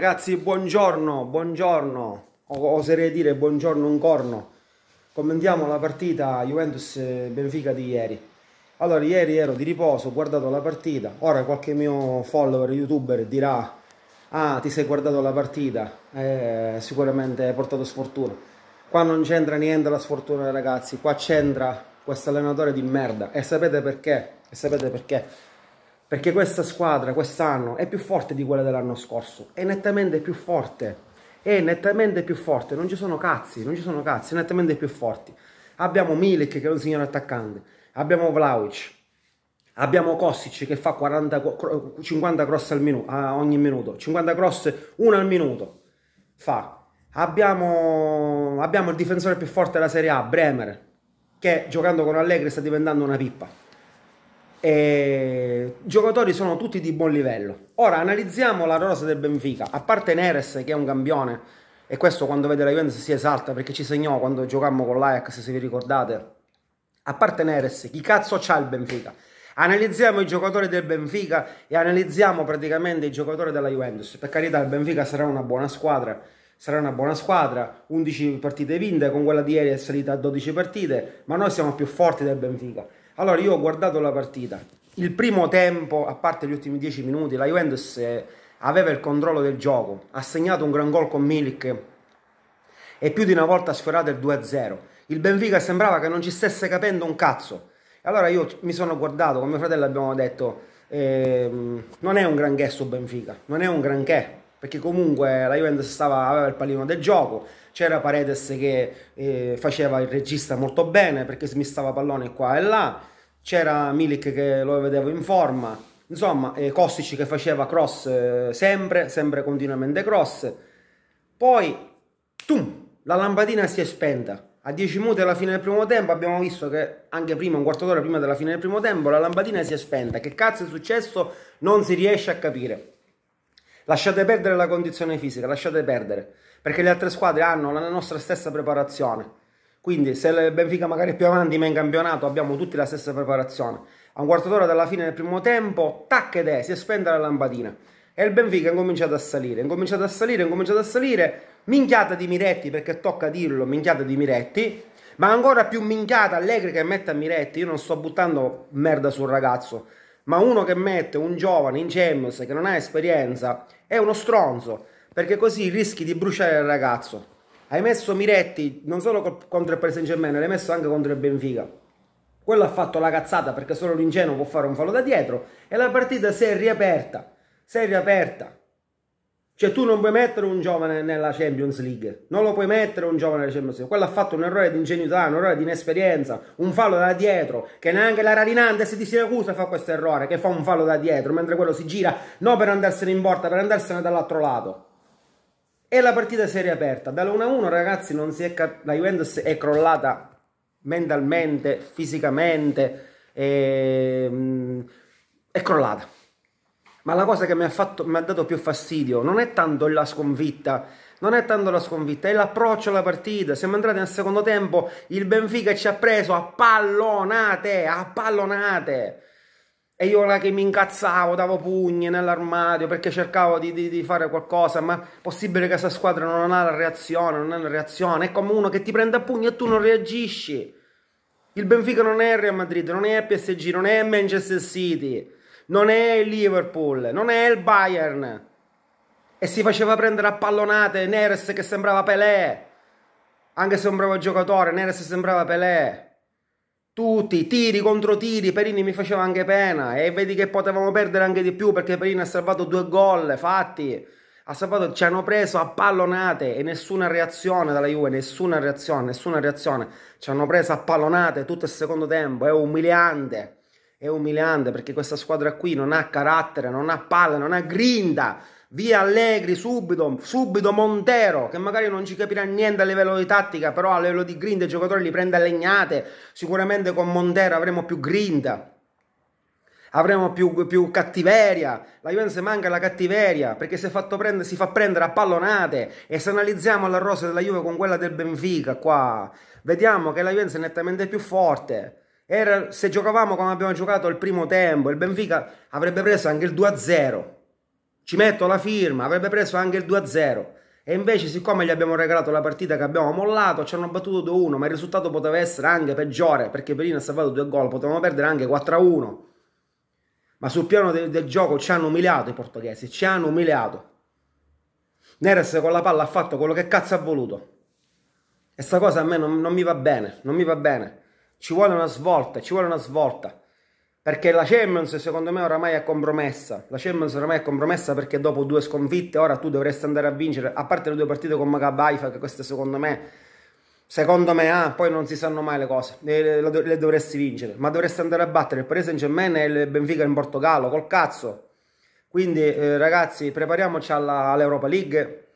Ragazzi, buongiorno, buongiorno, o oserei dire buongiorno un corno. Commentiamo la partita Juventus-Benfica di ieri. Allora, ieri ero di riposo, ho guardato la partita. Ora qualche mio follower youtuber dirà Ah, ti sei guardato la partita, eh, sicuramente hai portato sfortuna. Qua non c'entra niente la sfortuna, ragazzi. Qua c'entra questo allenatore di merda. E sapete perché? E sapete perché? perché questa squadra quest'anno è più forte di quella dell'anno scorso, è nettamente più forte, è nettamente più forte, non ci sono cazzi, non ci sono cazzi, è nettamente più forti. Abbiamo Milik che è un signore attaccante, abbiamo Vlaovic, abbiamo Kostic che fa 40, 50 cross al minuto, a ogni minuto, 50 cross, uno al minuto, fa. Abbiamo, abbiamo il difensore più forte della Serie A, Bremer, che giocando con Allegri sta diventando una pippa. E... giocatori sono tutti di buon livello. Ora analizziamo la rosa del Benfica, a parte Neres che è un campione e questo quando vede la Juventus si esalta perché ci segnò quando giocammo con l'Ajax, se vi ricordate. A parte Neres, chi cazzo c'ha il Benfica? Analizziamo i giocatori del Benfica e analizziamo praticamente i giocatori della Juventus. Per carità, il Benfica sarà una buona squadra, sarà una buona squadra, 11 partite vinte, con quella di ieri è salita a 12 partite, ma noi siamo più forti del Benfica. Allora, io ho guardato la partita. Il primo tempo, a parte gli ultimi 10 minuti, la Juventus eh, aveva il controllo del gioco, ha segnato un gran gol con Milik e più di una volta ha sfiorato il 2-0. Il Benfica sembrava che non ci stesse capendo un cazzo. Allora io mi sono guardato, con mio fratello abbiamo detto, ehm, non è un granché su Benfica, non è un granché, perché comunque la Juventus stava, aveva il pallino del gioco, c'era Paredes che eh, faceva il regista molto bene perché smistava pallone qua e là, c'era Milik che lo vedevo in forma, insomma eh, Kostici che faceva cross eh, sempre, sempre continuamente cross, poi tum, la lampadina si è spenta. A 10 minuti alla fine del primo tempo abbiamo visto che anche prima, un quarto d'ora prima della fine del primo tempo, la lampadina si è spenta. Che cazzo è successo? Non si riesce a capire. Lasciate perdere la condizione fisica, lasciate perdere perché le altre squadre hanno la nostra stessa preparazione. Quindi se il Benfica magari è più avanti ma in campionato abbiamo tutti la stessa preparazione. A un quarto d'ora dalla fine del primo tempo, tac ed è, si è spenta la lampadina. E il Benfica ha cominciato a salire, ha cominciato a salire, ha cominciato a salire. Minchiata di Miretti, perché tocca dirlo, minchiata di Miretti. Ma ancora più minchiata Allegri che mette a Miretti. Io non sto buttando merda sul ragazzo. Ma uno che mette un giovane in Champions che non ha esperienza è uno stronzo perché così rischi di bruciare il ragazzo. Hai messo Miretti non solo contro il Paris Saint Germain, l'hai messo anche contro il Benfica. Quello ha fatto la cazzata perché solo l'ingenuo può fare un fallo da dietro e la partita si è riaperta. Si è riaperta. Cioè tu non puoi mettere un giovane nella Champions League, non lo puoi mettere un giovane nella Champions League. Quello ha fatto un errore di ingenuità, un errore di inesperienza, un fallo da dietro, che neanche la Radinantes di Siracusa fa questo errore, che fa un fallo da dietro, mentre quello si gira, no per andarsene in porta, per andarsene dall'altro lato. E la partita si è riaperta. Dall'1-1, ragazzi, non si è la Juventus è crollata mentalmente, fisicamente, e... Mm, è crollata. Ma la cosa che mi ha, fatto, mi ha dato più fastidio non è tanto la sconfitta, non è tanto la sconfitta, è l'approccio alla partita. Siamo entrati nel secondo tempo, il Benfica ci ha preso a pallonate, a pallonate. E io là che mi incazzavo, davo pugni nell'armadio perché cercavo di, di, di, fare qualcosa, ma è possibile che questa squadra non ha la reazione, non ha la reazione. È come uno che ti prende a pugni e tu non reagisci. Il Benfica non è il Real Madrid, non è PSG, non è Manchester City, non è il Liverpool, non è il Bayern. E si faceva prendere a pallonate Neres che sembrava Pelé. Anche se un bravo giocatore, Neres sembrava Pelé tutti, tiri contro tiri, Perini mi faceva anche pena e vedi che potevamo perdere anche di più perché Perini ha salvato due gol fatti, ha salvato, ci hanno preso a pallonate e nessuna reazione dalla Juve, nessuna reazione, nessuna reazione, ci hanno preso a pallonate tutto il secondo tempo, è umiliante, è umiliante perché questa squadra qui non ha carattere, non ha palle, non ha grinda, via Allegri subito, subito Montero, che magari non ci capirà niente a livello di tattica, però a livello di grinta i giocatori li prende a legnate, sicuramente con Montero avremo più grinta avremo più, più, cattiveria. La Juventus manca la cattiveria perché si, prendere, si, fa prendere a pallonate. E se analizziamo la rosa della Juve con quella del Benfica, qua vediamo che la Juventus è nettamente più forte. Era, se giocavamo come abbiamo giocato il primo tempo, il Benfica avrebbe preso anche il 2-0 ci metto la firma, avrebbe preso anche il 2-0. E invece, siccome gli abbiamo regalato la partita che abbiamo mollato, ci hanno battuto 2-1, ma il risultato poteva essere anche peggiore, perché Perino ha salvato due gol, potevamo perdere anche 4-1. Ma sul piano del, del gioco ci hanno umiliato i portoghesi, ci hanno umiliato. Neres con la palla ha fatto quello che cazzo ha voluto. E sta cosa a me non, non mi va bene, non mi va bene. Ci vuole una svolta, ci vuole una svolta perché la Champions secondo me oramai è compromessa. La Champions oramai è compromessa perché dopo due sconfitte ora tu dovresti andare a vincere, a parte le due partite con Magabaifa che queste secondo me secondo me ah, poi non si sanno mai le cose, le, le, le dovresti vincere, ma dovresti andare a battere il Paris Saint-Germain e il Benfica in Portogallo, col cazzo. Quindi eh, ragazzi, prepariamoci all'Europa League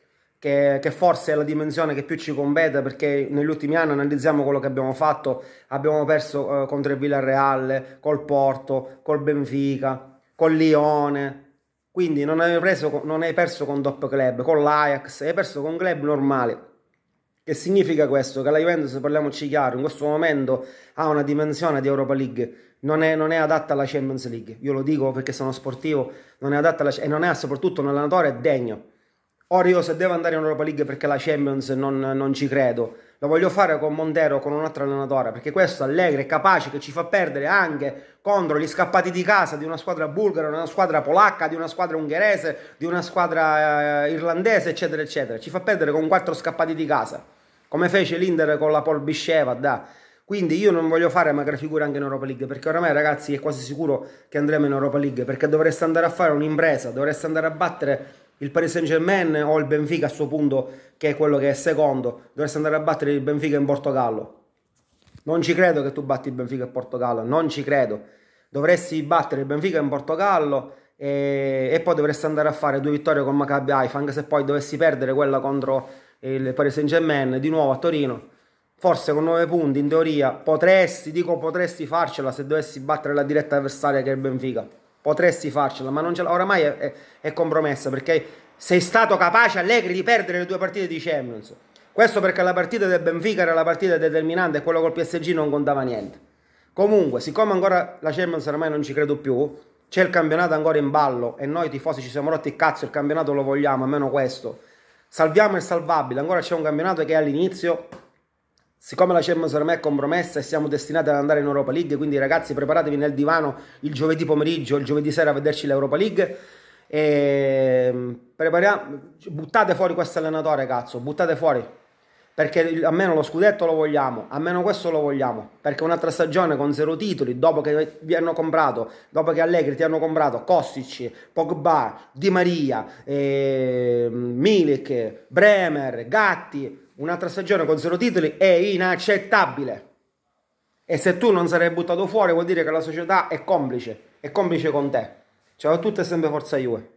che, che, forse è la dimensione che più ci compete perché negli ultimi anni analizziamo quello che abbiamo fatto, abbiamo perso eh, contro il Villarreal, col Porto, col Benfica, col Lione, quindi non hai, preso, non hai perso con top club, con l'Ajax, hai perso con club normali. Che significa questo? Che la Juventus, parliamoci chiaro, in questo momento ha una dimensione di Europa League, non è, non è, adatta alla Champions League. Io lo dico perché sono sportivo, non è adatta alla, e non è soprattutto un allenatore degno Ora io se devo andare in Europa League perché la Champions non, non ci credo, lo voglio fare con Montero, con un altro allenatore, perché questo Allegri è capace che ci fa perdere anche contro gli scappati di casa di una squadra bulgara, di una squadra polacca, di una squadra ungherese, di una squadra eh, irlandese, eccetera, eccetera. Ci fa perdere con quattro scappati di casa, come fece l'Inter con la Paul Bisheva, da. Quindi io non voglio fare magra figura anche in Europa League, perché oramai ragazzi è quasi sicuro che andremo in Europa League, perché dovreste andare a fare un'impresa, dovreste andare a battere il Paris Saint Germain o il Benfica a suo punto, che è quello che è secondo, dovresti andare a battere il Benfica in Portogallo. Non ci credo che tu batti il Benfica in Portogallo, non ci credo. Dovresti battere il Benfica in Portogallo e, e poi dovresti andare a fare due vittorie con Maccabi Haifa, anche se poi dovessi perdere quella contro il Paris Saint Germain di nuovo a Torino. Forse con 9 punti in teoria potresti, dico potresti farcela se dovessi battere la diretta avversaria che è il Benfica potresti farcela, ma non ce l'ha. Oramai è, è, è, compromessa perché sei stato capace Allegri di perdere le due partite di Champions. Questo perché la partita del Benfica era la partita determinante e quello col PSG non contava niente. Comunque, siccome ancora la Champions oramai non ci credo più, c'è il campionato ancora in ballo e noi tifosi ci siamo rotti il cazzo, il campionato lo vogliamo, almeno questo. Salviamo il salvabile, ancora c'è un campionato che è all'inizio Siccome la Champions ormai è compromessa e siamo destinati ad andare in Europa League, quindi ragazzi preparatevi nel divano il giovedì pomeriggio, il giovedì sera a vederci l'Europa League. E ehm, prepariamo, buttate fuori questo allenatore, cazzo, buttate fuori perché a meno lo scudetto lo vogliamo, a meno questo lo vogliamo, perché un'altra stagione con zero titoli, dopo che vi hanno comprato, dopo che Allegri ti hanno comprato Kostic, Pogba, Di Maria, eh, Milik, Bremer, Gatti, un'altra stagione con zero titoli è inaccettabile. E se tu non sarai buttato fuori vuol dire che la società è complice, è complice con te. Ciao a tutti e sempre Forza Juve.